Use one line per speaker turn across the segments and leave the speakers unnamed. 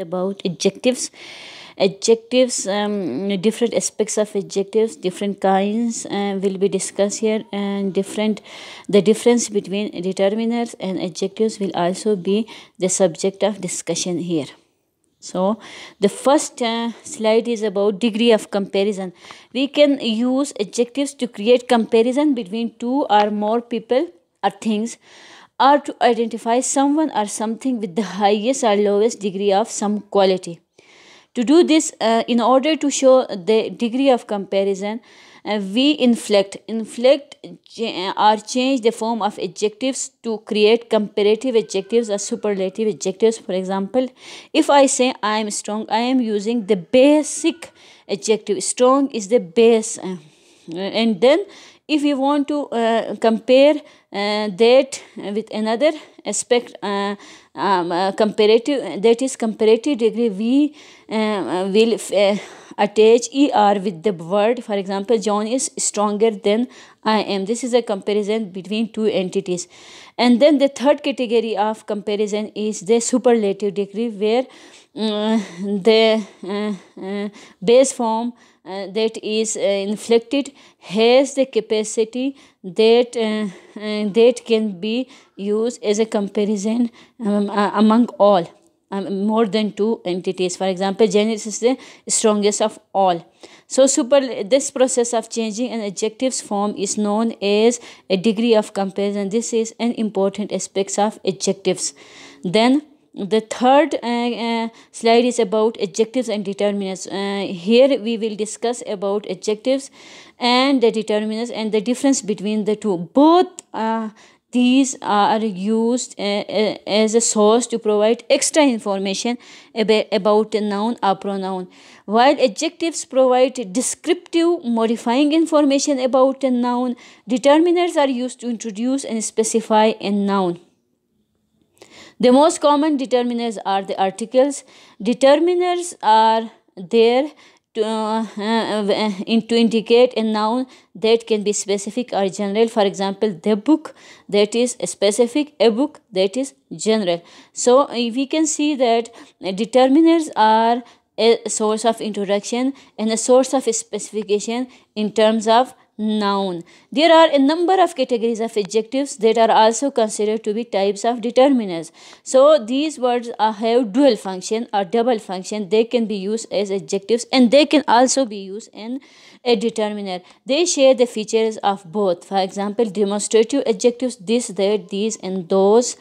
about adjectives adjectives um, different aspects of adjectives different kinds uh, will be discussed here and different the difference between determiners and adjectives will also be the subject of discussion here so the first uh, slide is about degree of comparison we can use adjectives to create comparison between two or more people or things are to identify someone or something with the highest or lowest degree of some quality. To do this, uh, in order to show the degree of comparison, uh, we inflect. Inflect or change the form of adjectives to create comparative adjectives or superlative adjectives. For example, if I say I am strong, I am using the basic adjective. Strong is the base. Uh, and then if we want to uh, compare uh, that with another aspect uh, um, uh, comparative that is comparative degree we uh, uh, will attach er with the word for example john is stronger than i am this is a comparison between two entities and then the third category of comparison is the superlative degree where uh, the uh, uh, base form uh, that is uh, inflected has the capacity that uh, that can be used as a comparison um, among all um, more than two entities. For example, genus is the strongest of all. So super this process of changing an adjective's form is known as a degree of comparison. This is an important aspect of adjectives. Then the third uh, uh, slide is about adjectives and determinants. Uh, here we will discuss about adjectives and the determinants and the difference between the two. Both these are used uh, uh, as a source to provide extra information about a noun or pronoun. While adjectives provide descriptive modifying information about a noun, determiners are used to introduce and specify a noun. The most common determiners are the articles. Determiners are there to, uh, uh in, to indicate a noun that can be specific or general. For example, the book that is specific, a book that is general. So we can see that determiners are a source of introduction and a source of specification in terms of noun. There are a number of categories of adjectives that are also considered to be types of determiners. So these words have dual function or double function. They can be used as adjectives and they can also be used in a determiner. They share the features of both. For example, demonstrative adjectives, this, that, these and those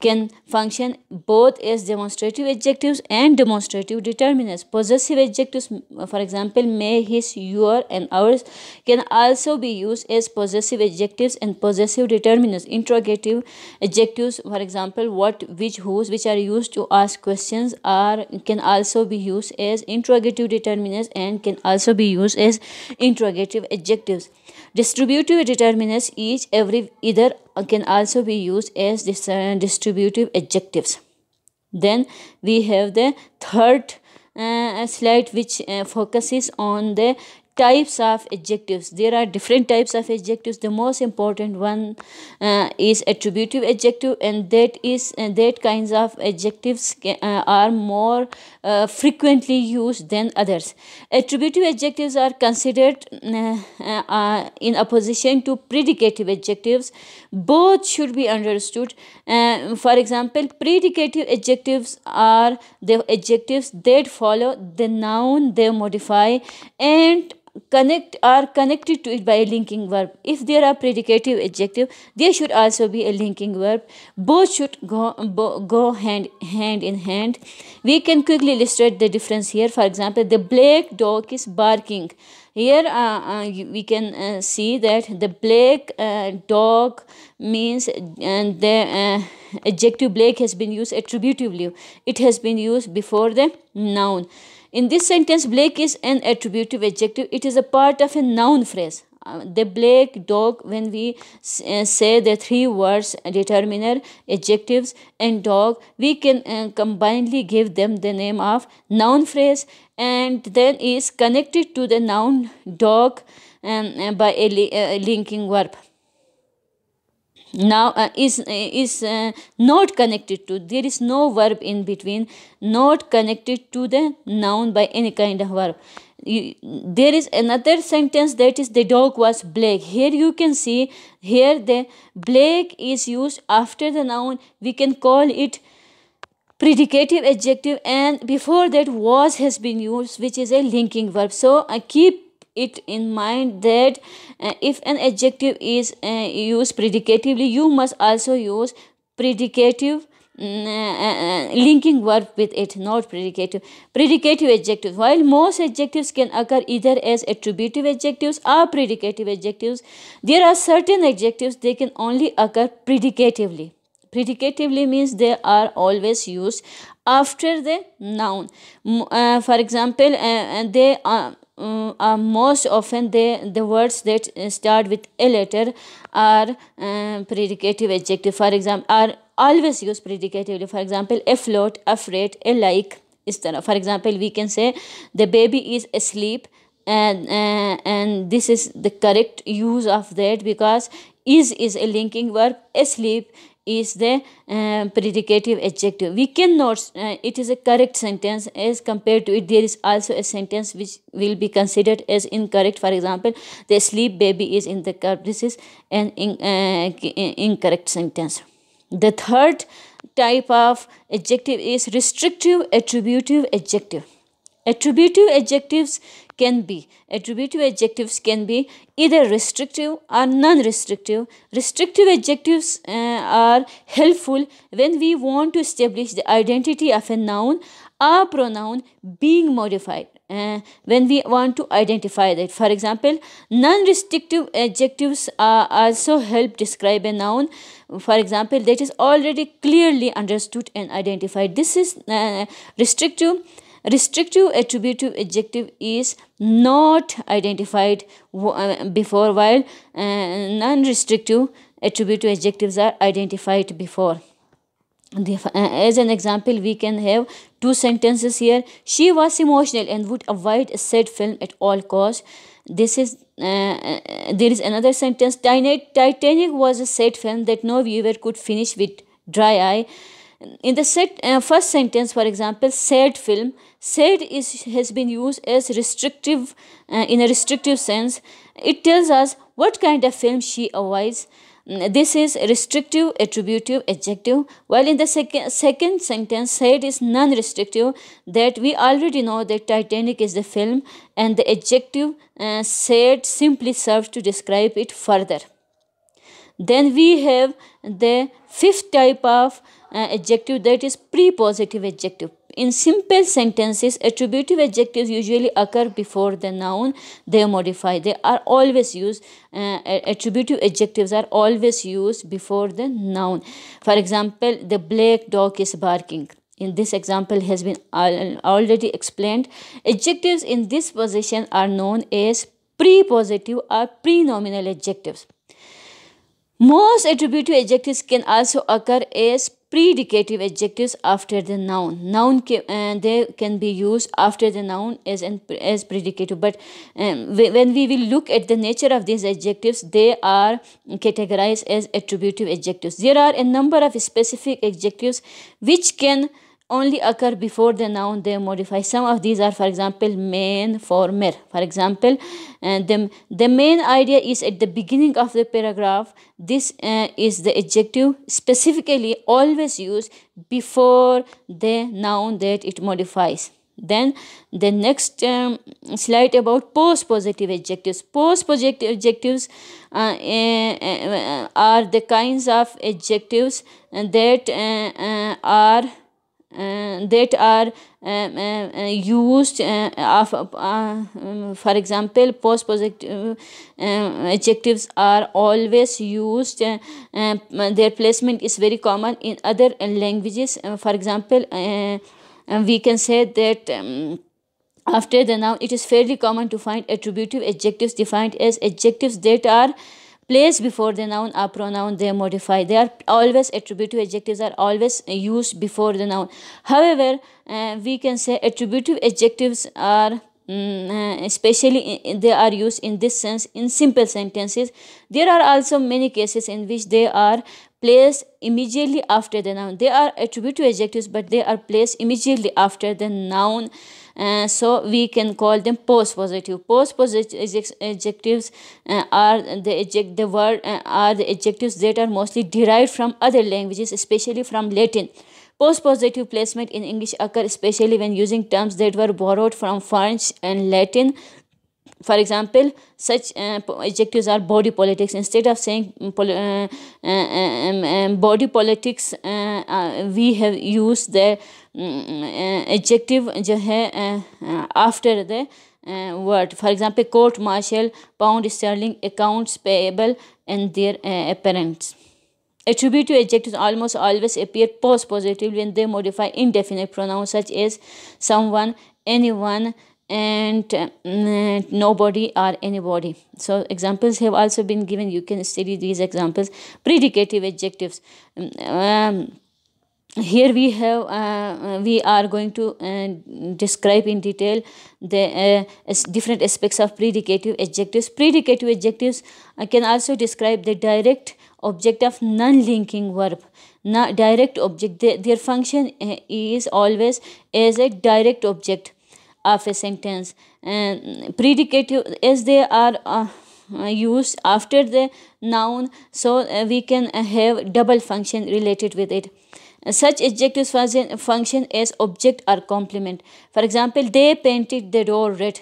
can function both as demonstrative adjectives and demonstrative determinants. Possessive adjectives, for example, may, his, your, and ours, can also be used as possessive adjectives and possessive determinants. Interrogative adjectives, for example, what, which, whose, which are used to ask questions, are can also be used as interrogative determinants and can also be used as interrogative adjectives. Distributive determinants each, every, either can also be used as uh, distributive adjectives then we have the third uh, slide which uh, focuses on the types of adjectives there are different types of adjectives the most important one uh, is attributive adjective and that is that kinds of adjectives uh, are more uh, frequently used than others attributive adjectives are considered uh, uh, in opposition to predicative adjectives both should be understood for example predicative adjectives are the adjectives that follow the noun they modify and connect are connected to it by a linking verb. If there are predicative adjective, there should also be a linking verb. Both should go, bo, go hand, hand in hand. We can quickly illustrate the difference here. For example, the black dog is barking. Here uh, uh, we can uh, see that the black uh, dog means and the uh, adjective black has been used attributively. It has been used before the noun. In this sentence, Blake is an attributive adjective. It is a part of a noun phrase. Uh, the Blake dog, when we uh, say the three words, determiner, adjectives, and dog, we can uh, combinedly give them the name of noun phrase and then is connected to the noun dog and um, uh, by a, li a uh, linking verb now uh, is uh, is uh, not connected to there is no verb in between not connected to the noun by any kind of verb you, there is another sentence that is the dog was black here you can see here the black is used after the noun we can call it predicative adjective and before that was has been used which is a linking verb so uh, keep it in mind that uh, if an adjective is uh, used predicatively you must also use predicative mm, uh, uh, linking verb with it not predicative predicative adjectives while most adjectives can occur either as attributive adjectives or predicative adjectives there are certain adjectives they can only occur predicatively predicatively means they are always used after the noun uh, for example uh, uh they are uh, most often the the words that start with a letter are uh, predicative adjective. For example, are always used predicatively. For example, afloat, afraid, alike. For example, we can say the baby is asleep. And, uh, and this is the correct use of that because is is a linking verb asleep is the uh, predicative adjective. We cannot, uh, it is a correct sentence as compared to it. There is also a sentence which will be considered as incorrect. For example, the sleep baby is in the car. This is an in, uh, uh, incorrect sentence. The third type of adjective is restrictive attributive adjective. Attributive adjectives can be. Attributive adjectives can be either restrictive or non-restrictive. Restrictive adjectives uh, are helpful when we want to establish the identity of a noun or pronoun being modified. Uh, when we want to identify that. For example, non-restrictive adjectives uh, also help describe a noun. For example, that is already clearly understood and identified. This is uh, restrictive Restrictive attributive adjective is not identified uh, before while uh, non-restrictive attributive adjectives are identified before. Uh, as an example, we can have two sentences here. She was emotional and would avoid a sad film at all costs. This is uh, there is another sentence. Titanic was a sad film that no viewer could finish with dry eye in the set, uh, first sentence for example said film said is has been used as restrictive uh, in a restrictive sense it tells us what kind of film she avoids mm, this is restrictive attributive adjective while in the second second sentence said is non-restrictive that we already know that titanic is the film and the adjective uh, said simply serves to describe it further then we have the fifth type of uh, adjective that is prepositive adjective. In simple sentences, attributive adjectives usually occur before the noun they modify. They are always used, uh, attributive adjectives are always used before the noun. For example, the black dog is barking in this example has been already explained. Adjectives in this position are known as prepositive or prenominal adjectives. Most attributive adjectives can also occur as predicative adjectives after the noun. Noun uh, they can be used after the noun as an, as predicative. But um, when we will look at the nature of these adjectives, they are categorized as attributive adjectives. There are a number of specific adjectives which can only occur before the noun they modify. Some of these are, for example, main for mer. For example, and uh, the, the main idea is at the beginning of the paragraph. This uh, is the adjective specifically always used before the noun that it modifies. Then the next um, slide about post-positive adjectives. Post-positive adjectives uh, uh, uh are the kinds of adjectives that uh, are uh, that are uh, uh, used of, um, for example post positive adjectives are always used their placement is very common in other languages for example we can say that um, after the noun, it is fairly common to find attributive adjectives defined as adjectives that are place before the noun a pronoun they modify they are always attributive adjectives are always used before the noun however uh, we can say attributive adjectives are mm, uh, especially in, they are used in this sense in simple sentences there are also many cases in which they are placed immediately after the noun they are attributive adjectives but they are placed immediately after the noun uh, so we can call them postpositive. Postpositive adjectives uh, are the adject the word uh, are the adjectives that are mostly derived from other languages, especially from Latin. Postpositive placement in English occur especially when using terms that were borrowed from French and Latin. For example, such uh, adjectives are body politics. Instead of saying mm, pol uh, uh, um, um, body politics, uh, uh we have used the adjective जो है after the word for example court martial pound sterling accounts payable and their parents Attributive adjectives almost always appear post positively when they modify indefinite pronouns such as someone, anyone, and uh, nobody or anybody. So examples have also been given. You can study these examples. Predicative adjectives. Um, um here we have uh, uh, we are going to uh, describe in detail the uh, different aspects of predicative adjectives predicative adjectives I can also describe the direct object of non-linking verb Na direct object their function uh, is always as a direct object of a sentence and predicative as they are uh, used after the noun so uh, we can have double function related with it such adjectives function as object or complement. For example, they painted the door red.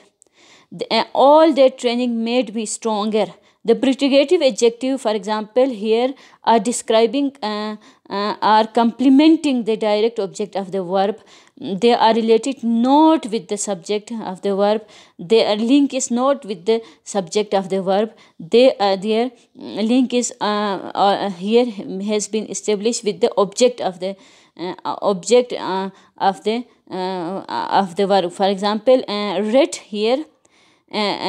Uh, all their training made me stronger. The predicative adjective, for example, here are describing, uh, uh, are complementing the direct object of the verb they are related not with the subject of the verb their link is not with the subject of the verb they are uh, their mm, link is uh, uh, here has been established with the object of the uh, uh object uh, of the uh, of the verb for example red here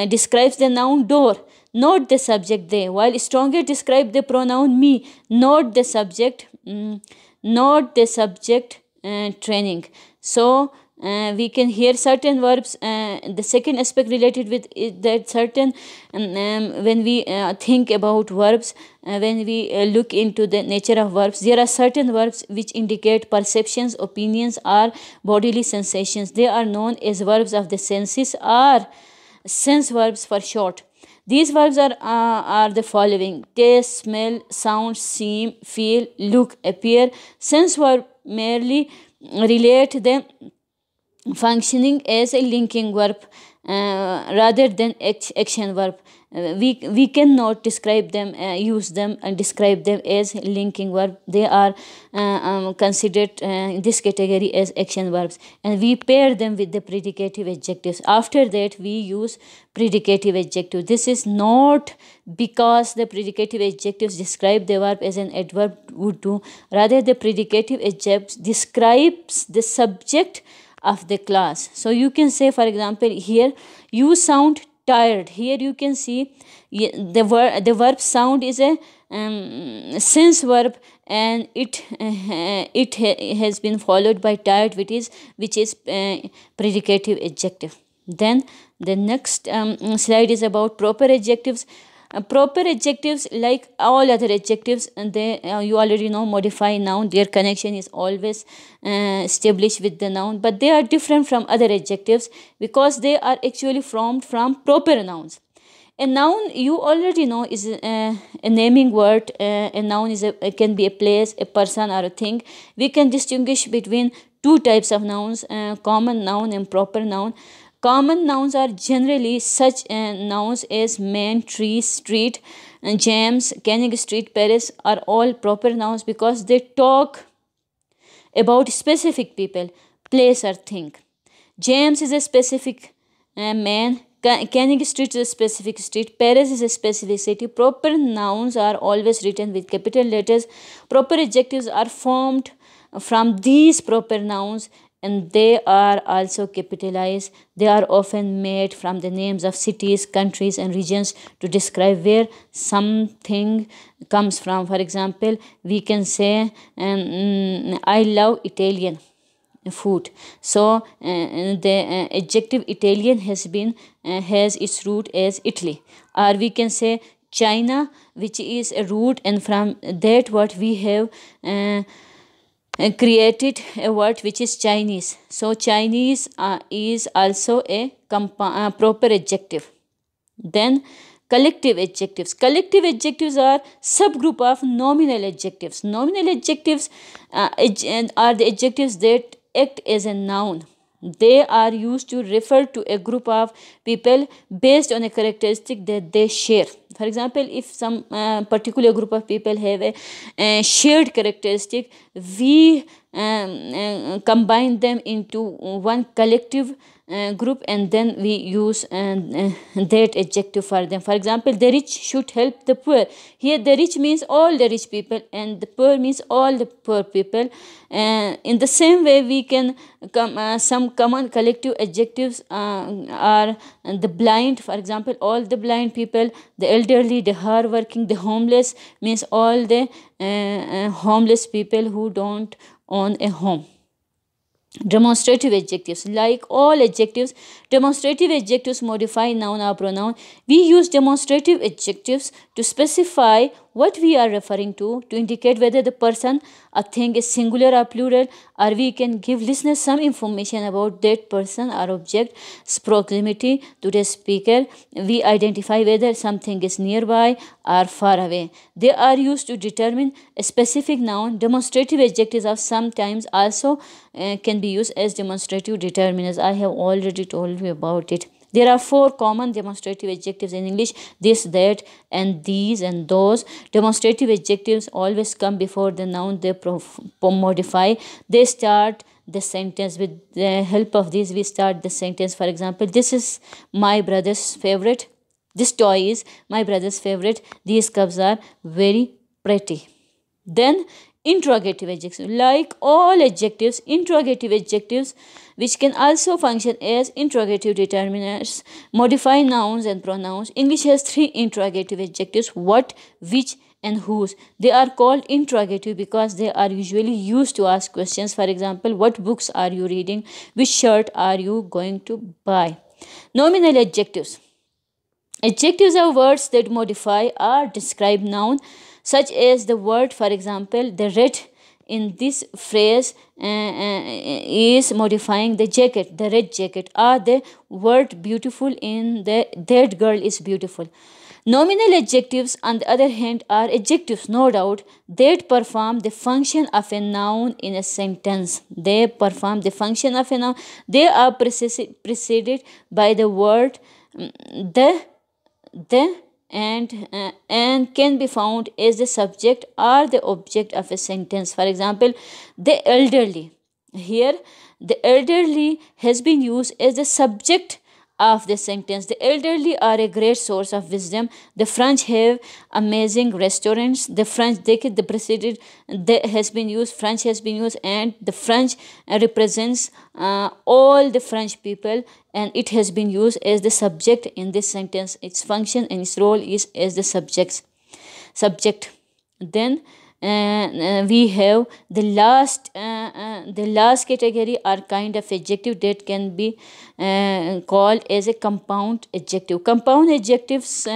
describes the noun door not the subject they while stronger describe the pronoun me not the subject um, not the subject uh, training so uh, we can hear certain verbs. Uh, the second aspect related with that certain um, um, when we uh, think about verbs, uh, when we uh, look into the nature of verbs, there are certain verbs which indicate perceptions, opinions, or bodily sensations. They are known as verbs of the senses or sense verbs for short. These verbs are, uh, are the following taste, smell, sound, seem, feel, look, appear. Sense verb merely relate the functioning as a linking verb uh, rather than action verb we, we cannot describe them, uh, use them and describe them as linking verb. They are uh, um, considered uh, in this category as action verbs. And we pair them with the predicative adjectives. After that, we use predicative adjective. This is not because the predicative adjectives describe the verb as an adverb would do. Rather, the predicative adjectives describes the subject of the class. So you can say, for example, here, you sound tired here you can see the verb the verb sound is a um, sense verb and it uh, it ha has been followed by tired which is which is uh, predicative adjective then the next um, slide is about proper adjectives uh, proper adjectives, like all other adjectives, uh, they uh, you already know modify noun. Their connection is always uh, established with the noun, but they are different from other adjectives because they are actually formed from proper nouns. A noun you already know is a, uh, a naming word. a noun is a, can be a place, a person, or a thing. We can distinguish between two types of nouns: common noun and proper noun. Common nouns are generally such uh, nouns as man, tree, street, and James, Canning Street, Paris are all proper nouns because they talk about specific people, place or thing. James is a specific uh, man, Canning Street is a specific street. Paris is a specific city. Proper nouns are always written with capital letters. Proper adjectives are formed from these proper nouns and they are also capitalized. They are often made from the names of cities, countries, and regions to describe where something comes from. For example, we can say, um, mm, I love Italian food so uh, the uh, adjective italian has been uh, has its root as italy or we can say china which is a root and from that what we have uh, uh, created a word which is Chinese. So Chinese uh, is also a uh, proper adjective. Then collective adjectives. Collective adjectives are subgroup of nominal adjectives. Nominal adjectives uh, ad are the adjectives that act as a noun they are used to refer to a group of people based on a characteristic that they share. For example, if some uh, particular group of people have a, a shared characteristic, we combine them into one collective uh, group and then we use that adjective for them. For example, the rich should help the poor. Here the rich means all the rich people and the poor means all the poor people. in the same way we can come uh, some common collective adjectives uh, are the blind for example all the blind people the elderly the hardworking, the homeless means all the uh, uh homeless people who don't on a home. Demonstrative adjectives. Like all adjectives, demonstrative adjectives modify noun or pronoun. We use demonstrative adjectives to specify what we are referring to to indicate whether the person a thing is singular or plural or we can give listeners some information about that person or object's proximity to the speaker we identify whether something is nearby or far away they are used to determine a specific noun demonstrative adjectives are sometimes also uh, can be used as demonstrative determiners i have already told you about it there are four common demonstrative adjectives in English this, that, and these, and those. Demonstrative adjectives always come before the noun they modify. They start the sentence with the help of these, we start the sentence. For example, this is my brother's favorite. This toy is my brother's favorite. These cups are very pretty. Then interrogative adjectives. Like all adjectives, interrogative adjectives, which can also function as interrogative determiners, modify nouns and pronouns. English has three interrogative adjectives what, which, and whose. They are called interrogative because they are usually used to ask questions. For example, what books are you reading? Which shirt are you going to buy? Nominal adjectives. Adjectives are words that modify or describe noun such as the word, for example, the red in this phrase uh, uh is modifying the jacket, the red jacket, or ah, the word beautiful in the that girl is beautiful. Nominal adjectives, on the other hand, are adjectives, no doubt, that perform the function of a noun in a sentence. They perform the function of a noun. They are preceded by the word mm, the, the, and uh, and can be found as the subject or the object of a sentence for example the elderly here the elderly has been used as the subject of the sentence. The elderly are a great source of wisdom. The French have amazing restaurants. The French decade, the preceded that has been used. French has been used, and the French uh, represents uh, all the French people, and it has been used as the subject in this sentence. Its function and its role is as the subjects subject. Then uh, uh, we have the last uh, the last category are kind of adjective that can be called as a compound adjective compound adjectives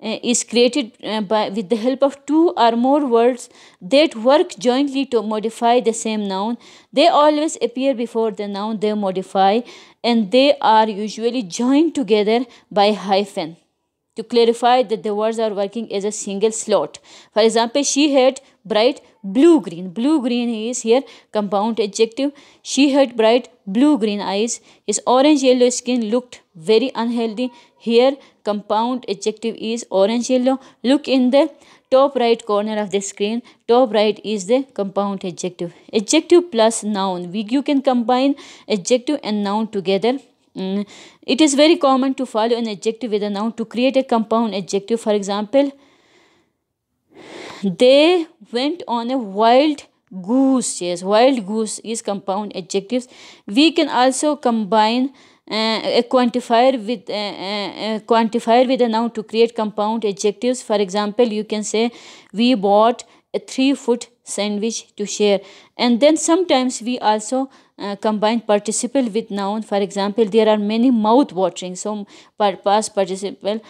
is created by with the help of two or more words that work jointly to modify the same noun they always appear before the noun they modify and they are usually joined together by hyphen to clarify that the words are working as a single slot for example she had bright blue green blue green is here compound adjective she had bright blue green eyes his orange yellow skin looked very unhealthy here compound adjective is orange yellow look in the top right corner of the screen top right is the compound adjective adjective plus noun we you can combine adjective and noun together mm. it is very common to follow an adjective with a noun to create a compound adjective for example they went on a wild goose chase. Wild goose is compound adjectives. We can also combine uh, a quantifier with uh, uh, a quantifier with a noun to create compound adjectives. For example, you can say we bought a three foot sandwich to share. And then sometimes we also uh, combine participle with noun. For example, there are many mouth watering. So past participle